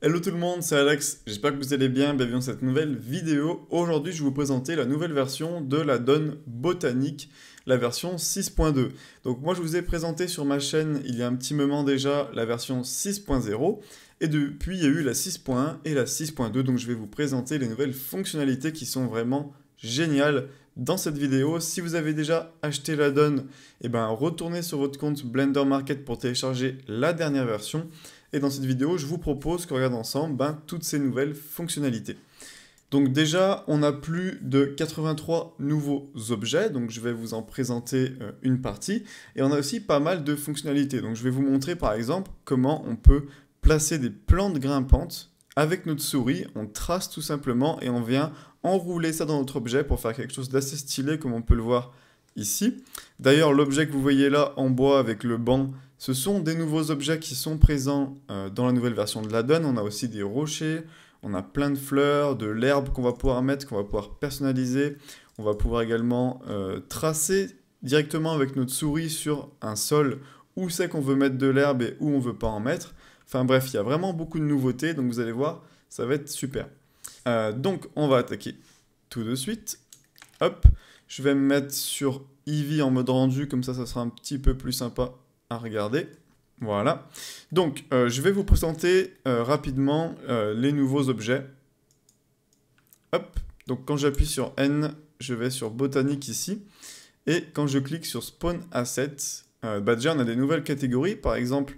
Hello tout le monde, c'est Alex, j'espère que vous allez bien, bienvenue dans cette nouvelle vidéo. Aujourd'hui je vais vous présenter la nouvelle version de la donne botanique, la version 6.2. Donc moi je vous ai présenté sur ma chaîne il y a un petit moment déjà la version 6.0 et depuis il y a eu la 6.1 et la 6.2 donc je vais vous présenter les nouvelles fonctionnalités qui sont vraiment géniales dans cette vidéo. Si vous avez déjà acheté la donne, eh ben, retournez sur votre compte Blender Market pour télécharger la dernière version. Et dans cette vidéo, je vous propose qu'on regarde ensemble ben, toutes ces nouvelles fonctionnalités. Donc déjà, on a plus de 83 nouveaux objets, donc je vais vous en présenter euh, une partie. Et on a aussi pas mal de fonctionnalités, donc je vais vous montrer par exemple comment on peut placer des plantes grimpantes avec notre souris, on trace tout simplement et on vient enrouler ça dans notre objet pour faire quelque chose d'assez stylé comme on peut le voir ici. D'ailleurs, l'objet que vous voyez là en bois avec le banc, ce sont des nouveaux objets qui sont présents euh, dans la nouvelle version de la donne. On a aussi des rochers, on a plein de fleurs, de l'herbe qu'on va pouvoir mettre, qu'on va pouvoir personnaliser. On va pouvoir également euh, tracer directement avec notre souris sur un sol où c'est qu'on veut mettre de l'herbe et où on ne veut pas en mettre. Enfin bref, il y a vraiment beaucoup de nouveautés, donc vous allez voir, ça va être super. Euh, donc on va attaquer tout de suite. Hop, je vais me mettre sur Eevee en mode rendu, comme ça, ça sera un petit peu plus sympa regarder. Voilà. Donc, euh, je vais vous présenter euh, rapidement euh, les nouveaux objets. Hop. Donc, quand j'appuie sur N, je vais sur Botanique ici. Et quand je clique sur Spawn Asset, bah déjà, on a des nouvelles catégories. Par exemple,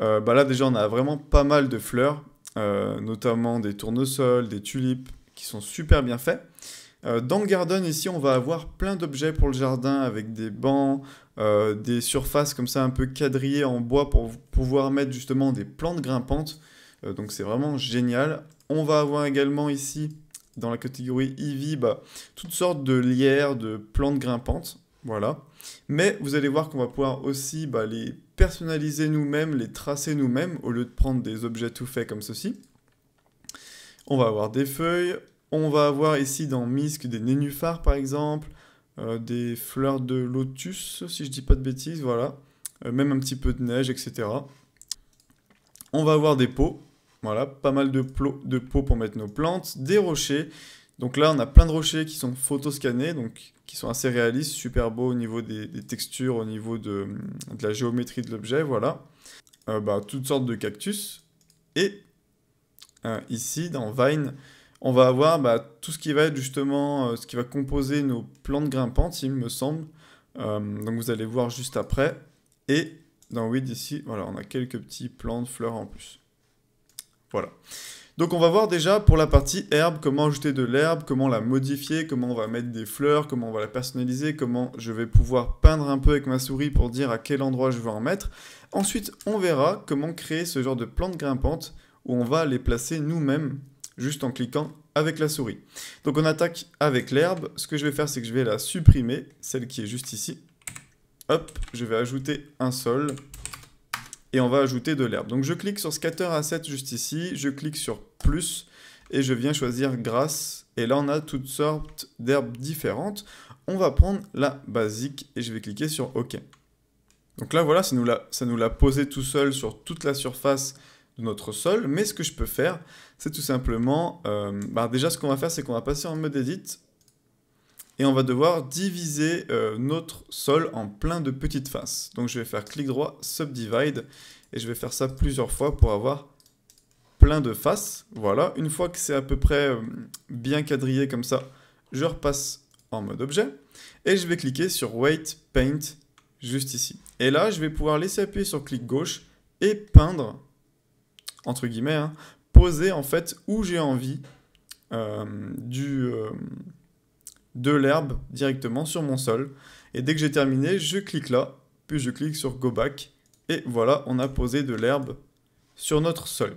bah là, déjà, on a vraiment pas mal de fleurs, notamment des tournesols, des tulipes, qui sont super bien faits. Euh, dans le garden, ici, on va avoir plein d'objets pour le jardin avec des bancs, euh, des surfaces comme ça un peu quadrillées en bois pour pouvoir mettre justement des plantes grimpantes. Euh, donc c'est vraiment génial. On va avoir également ici, dans la catégorie Eevee, bah, toutes sortes de lières, de plantes grimpantes. Voilà. Mais vous allez voir qu'on va pouvoir aussi bah, les personnaliser nous-mêmes, les tracer nous-mêmes, au lieu de prendre des objets tout faits comme ceci. On va avoir des feuilles, on va avoir ici dans misc des nénuphars par exemple, euh, des fleurs de lotus si je dis pas de bêtises, voilà. Euh, même un petit peu de neige, etc. On va avoir des pots, voilà, pas mal de, de pots pour mettre nos plantes, des rochers. Donc là on a plein de rochers qui sont photoscannés, donc qui sont assez réalistes, super beaux au niveau des, textures, au niveau de, la géométrie de l'objet, voilà. Euh, bah, toutes sortes de cactus. Et ici dans Vine, on va avoir bah, tout ce qui va être justement euh, ce qui va composer nos plantes grimpantes, il me semble. Euh, donc vous allez voir juste après. Et dans Weed ici, voilà, on a quelques petits plantes, fleurs en plus. Voilà. Donc on va voir déjà pour la partie herbe, comment ajouter de l'herbe, comment la modifier, comment on va mettre des fleurs, comment on va la personnaliser, comment je vais pouvoir peindre un peu avec ma souris pour dire à quel endroit je veux en mettre. Ensuite, on verra comment créer ce genre de plantes grimpantes où on va les placer nous-mêmes juste en cliquant avec la souris. Donc on attaque avec l'herbe. Ce que je vais faire, c'est que je vais la supprimer, celle qui est juste ici. Hop, je vais ajouter un sol et on va ajouter de l'herbe. Donc je clique sur scatter à 7 juste ici, je clique sur plus et je viens choisir grâce. Et là, on a toutes sortes d'herbes différentes. On va prendre la basique et je vais cliquer sur OK. Donc là, voilà, ça nous l'a posé tout seul sur toute la surface notre sol, mais ce que je peux faire, c'est tout simplement, euh, bah, déjà ce qu'on va faire, c'est qu'on va passer en mode edit, et on va devoir diviser euh, notre sol en plein de petites faces. Donc je vais faire clic droit, subdivide, et je vais faire ça plusieurs fois pour avoir plein de faces. Voilà, une fois que c'est à peu près euh, bien quadrillé comme ça, je repasse en mode objet, et je vais cliquer sur Weight Paint juste ici. Et là, je vais pouvoir laisser appuyer sur clic gauche et peindre entre guillemets, hein, poser en fait où j'ai envie euh, du, euh, de l'herbe directement sur mon sol. Et dès que j'ai terminé, je clique là, puis je clique sur Go Back. Et voilà, on a posé de l'herbe sur notre sol.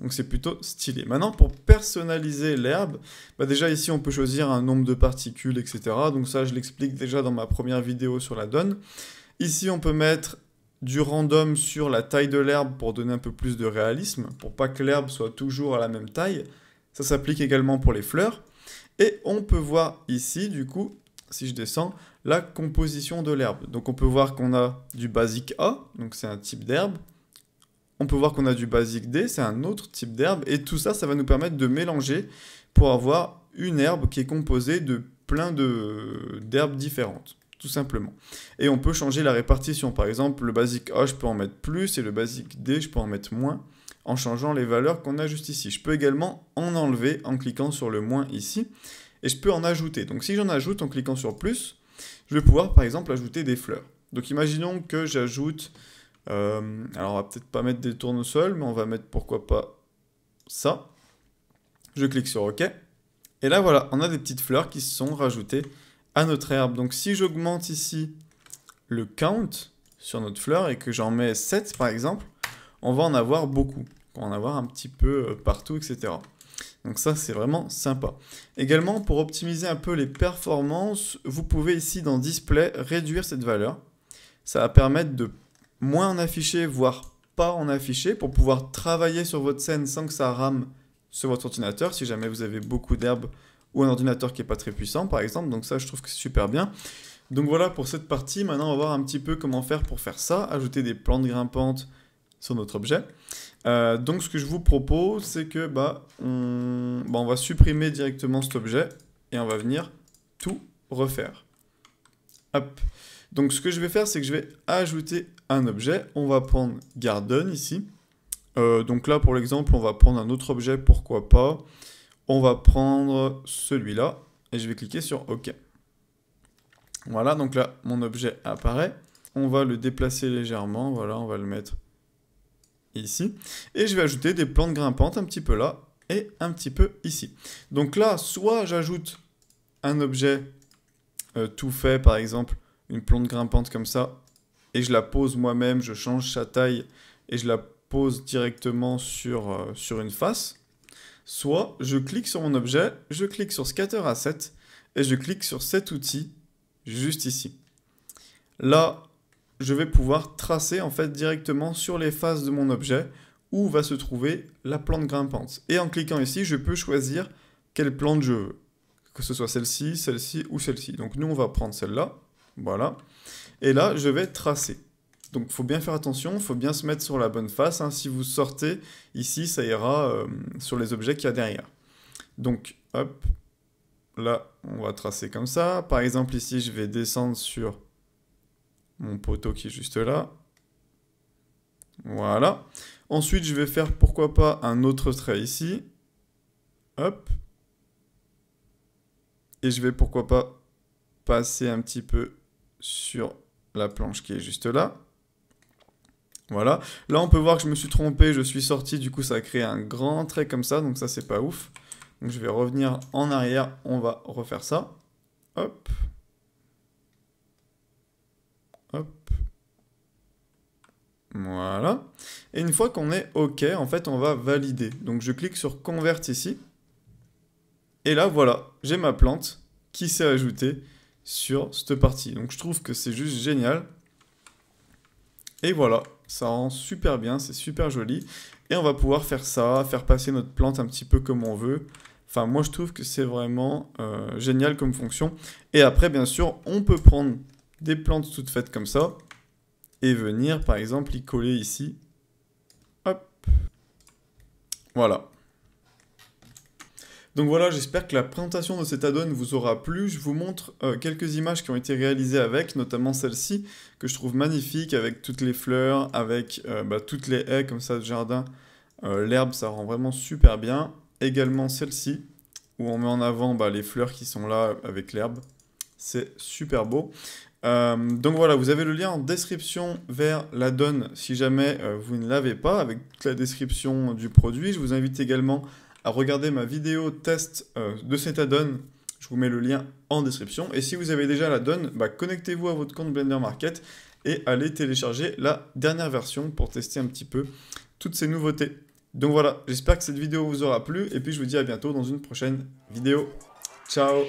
Donc c'est plutôt stylé. Maintenant, pour personnaliser l'herbe, bah, déjà ici on peut choisir un nombre de particules, etc. Donc ça, je l'explique déjà dans ma première vidéo sur la donne. Ici, on peut mettre du random sur la taille de l'herbe pour donner un peu plus de réalisme, pour pas que l'herbe soit toujours à la même taille. Ça s'applique également pour les fleurs. Et on peut voir ici, du coup, si je descends, la composition de l'herbe. Donc on peut voir qu'on a du basique A, donc c'est un type d'herbe. On peut voir qu'on a du basique D, c'est un autre type d'herbe. Et tout ça, ça va nous permettre de mélanger pour avoir une herbe qui est composée de plein d'herbes différentes tout simplement. Et on peut changer la répartition. Par exemple, le basique A, je peux en mettre plus et le basique D, je peux en mettre moins en changeant les valeurs qu'on a juste ici. Je peux également en enlever en cliquant sur le moins ici et je peux en ajouter. Donc si j'en ajoute en cliquant sur plus, je vais pouvoir par exemple ajouter des fleurs. Donc imaginons que j'ajoute, euh, alors on va peut-être pas mettre des tournesols, mais on va mettre pourquoi pas ça. Je clique sur OK. Et là voilà, on a des petites fleurs qui se sont rajoutées à notre herbe. Donc si j'augmente ici le count sur notre fleur et que j'en mets 7 par exemple, on va en avoir beaucoup. On va en avoir un petit peu euh, partout, etc. Donc ça, c'est vraiment sympa. Également, pour optimiser un peu les performances, vous pouvez ici dans Display réduire cette valeur. Ça va permettre de moins en afficher, voire pas en afficher, pour pouvoir travailler sur votre scène sans que ça rame sur votre ordinateur, si jamais vous avez beaucoup d'herbes ou un ordinateur qui n'est pas très puissant, par exemple. Donc ça, je trouve que c'est super bien. Donc voilà pour cette partie. Maintenant, on va voir un petit peu comment faire pour faire ça, ajouter des plantes grimpantes sur notre objet. Euh, donc ce que je vous propose, c'est que bah, bah, on... va supprimer directement cet objet et on va venir tout refaire. Hop. Donc ce que je vais faire, c'est que je vais ajouter un objet. On va prendre Garden ici. Euh, donc là, pour l'exemple, on va prendre un autre objet, pourquoi pas. On va prendre celui-là et je vais cliquer sur OK. Voilà, donc là, mon objet apparaît. On va le déplacer légèrement. Voilà, on va le mettre ici. Et je vais ajouter des plantes grimpantes un petit peu là et un petit peu ici. Donc là, soit j'ajoute un objet euh, tout fait, par exemple, une plante grimpante comme ça, et je la pose moi-même, je change sa taille et je la pose directement sur euh, une face. Soit je clique sur mon objet, je clique sur Scatter Asset et je clique sur cet outil juste ici. Là, je vais pouvoir tracer en fait directement sur les faces de mon objet où va se trouver la plante grimpante. Et en cliquant ici, je peux choisir quelle plante je veux. Que ce soit celle-ci, celle-ci ou celle-ci. Donc nous, on va prendre celle-là. Voilà. Et là, je vais tracer. Donc faut bien faire attention, faut bien se mettre sur la bonne face. Hein. Si vous sortez, ici, ça ira euh, sur les objets qu'il y a derrière. Donc, hop, là, on va tracer comme ça. Par exemple, ici, je vais descendre sur mon poteau qui est juste là. Voilà. Ensuite, je vais faire, pourquoi pas, un autre trait ici. Hop. Et je vais, pourquoi pas, passer un petit peu sur la planche qui est juste là. Voilà. Là, on peut voir que je me suis trompé, je suis sorti, du coup, ça a créé un grand trait comme ça, donc ça, c'est pas ouf. Donc, je vais revenir en arrière, on va refaire ça. Hop. Hop. Voilà. Et une fois qu'on est OK, en fait, on va valider. Donc, je clique sur Convert ici. Et là, voilà, j'ai ma plante qui s'est ajoutée sur cette partie. Donc, je trouve que c'est juste génial. Et voilà, ça rend super bien, c'est super joli. Et on va pouvoir faire ça, faire passer notre plante un petit peu comme on veut. Enfin, moi, je trouve que c'est vraiment euh, génial comme fonction. Et après, bien sûr, on peut prendre des plantes toutes faites comme ça et venir, par exemple, y coller ici. Hop. Voilà. Donc voilà, j'espère que la présentation de cet add-on vous aura plu. Je vous montre euh, quelques images qui ont été réalisées avec, notamment celle-ci, que je trouve magnifique, avec toutes les fleurs, avec euh, bah, toutes les haies comme ça de jardin. Euh, l'herbe, ça rend vraiment super bien. Également celle-ci, où on met en avant bah, les fleurs qui sont là avec l'herbe. C'est super beau. donc voilà, vous avez le lien en description vers la on si jamais vous ne l'avez pas, avec la description du produit. Je vous invite également à regarder ma vidéo test euh, de cette add-on. Je vous mets le lien en description. Et si vous avez déjà la donne, bah, connectez-vous à votre compte Blender Market et allez télécharger la dernière version pour tester un petit peu toutes ces nouveautés. Donc voilà, j'espère que cette vidéo vous aura plu et puis je vous dis à bientôt dans une prochaine vidéo. Ciao